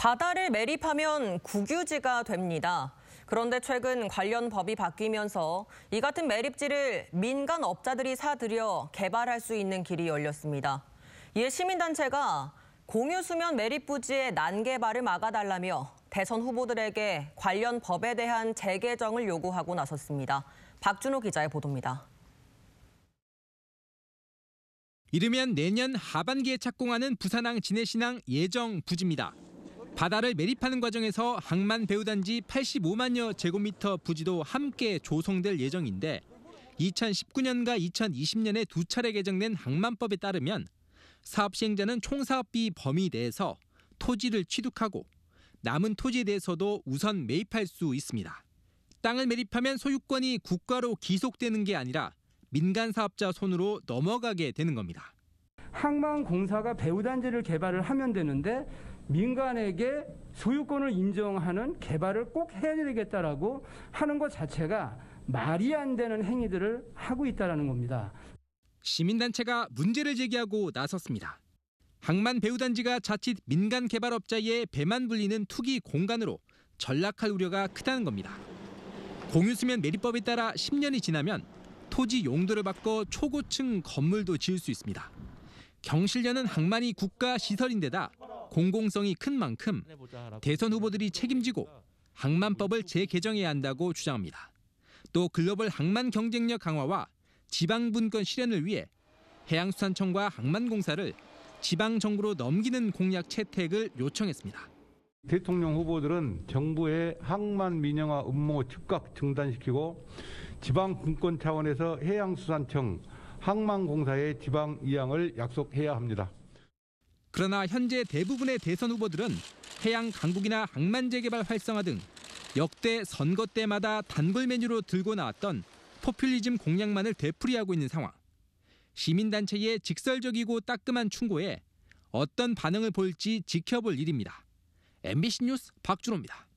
바다를 매립하면 국유지가 됩니다. 그런데 최근 관련 법이 바뀌면서 이 같은 매립지를 민간 업자들이 사들여 개발할 수 있는 길이 열렸습니다. 이에 시민단체가 공유수면 매립 부지의 난개발을 막아달라며 대선 후보들에게 관련 법에 대한 재개정을 요구하고 나섰습니다. 박준호 기자의 보도입니다. 이르면 내년 하반기에 착공하는 부산항 진해신항 예정 부지입니다. 바다를 매립하는 과정에서 항만 배우단지 85만여 제곱미터 부지도 함께 조성될 예정인데 2019년과 2020년에 두 차례 개정된 항만법에 따르면 사업 시행자는 총사업비 범위 내에서 토지를 취득하고 남은 토지에 대해서도 우선 매입할 수 있습니다. 땅을 매립하면 소유권이 국가로 기속되는 게 아니라 민간 사업자 손으로 넘어가게 되는 겁니다. 항만공사가 배우단지를 개발을 하면 되는데 민간에게 소유권을 인정하는 개발을 꼭 해야 되겠다라고 하는 것 자체가 말이 안 되는 행위들을 하고 있다라는 겁니다. 시민단체가 문제를 제기하고 나섰습니다. 항만 배우단지가 자칫 민간 개발업자의 배만 불리는 투기 공간으로 전락할 우려가 크다는 겁니다. 공유수면 매립법에 따라 10년이 지나면 토지 용도를 바꿔 초고층 건물도 지을 수 있습니다. 경실련은 항만이 국가 시설인데다 공공성이 큰 만큼 대선 후보들이 책임지고 항만법을 재개정해야 한다고 주장합니다. 또 글로벌 항만 경쟁력 강화와 지방 분권 실현을 위해 해양수산청과 항만공사를 지방 정부로 넘기는 공약 채택을 요청했습니다. 대통령 후보들은 정부의 항만 민영화 음모 즉각 중단시키고 지방 분권 차원에서 해양수산청, 항만공사의 지방 이양을 약속해야 합니다. 그러나 현재 대부분의 대선 후보들은 해양 강국이나 항만 재개발 활성화 등 역대 선거 때마다 단골 메뉴로 들고 나왔던 포퓰리즘 공약만을 되풀이하고 있는 상황. 시민단체의 직설적이고 따끔한 충고에 어떤 반응을 보지 지켜볼 일입니다. MBC 뉴스 박준호입니다.